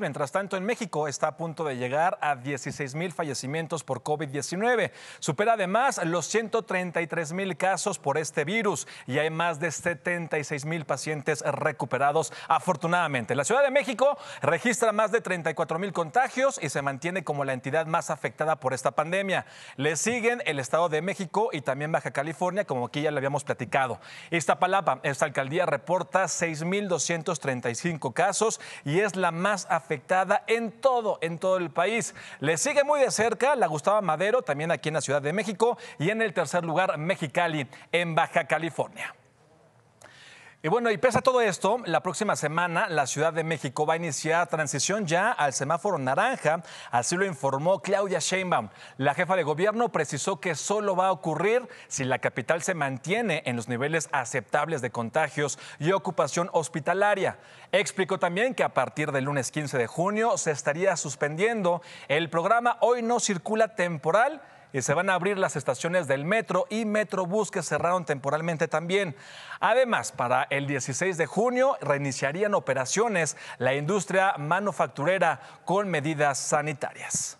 Mientras tanto, en México está a punto de llegar a 16 mil fallecimientos por COVID-19. Supera además los 133 mil casos por este virus y hay más de 76 mil pacientes recuperados, afortunadamente. La Ciudad de México registra más de 34 mil contagios y se mantiene como la entidad más afectada por esta pandemia. Le siguen el Estado de México y también Baja California, como aquí ya le habíamos platicado. Esta Iztapalapa, esta alcaldía reporta 6.235 casos y es la más afectada afectada en todo, en todo el país. Le sigue muy de cerca la Gustavo Madero, también aquí en la Ciudad de México, y en el tercer lugar Mexicali, en Baja California. Y bueno, y pese a todo esto, la próxima semana la Ciudad de México va a iniciar transición ya al semáforo naranja, así lo informó Claudia Sheinbaum. La jefa de gobierno precisó que solo va a ocurrir si la capital se mantiene en los niveles aceptables de contagios y ocupación hospitalaria. Explicó también que a partir del lunes 15 de junio se estaría suspendiendo el programa Hoy no circula temporal y se van a abrir las estaciones del metro y Metrobús que cerraron temporalmente también. Además, para el 16 de junio reiniciarían operaciones la industria manufacturera con medidas sanitarias.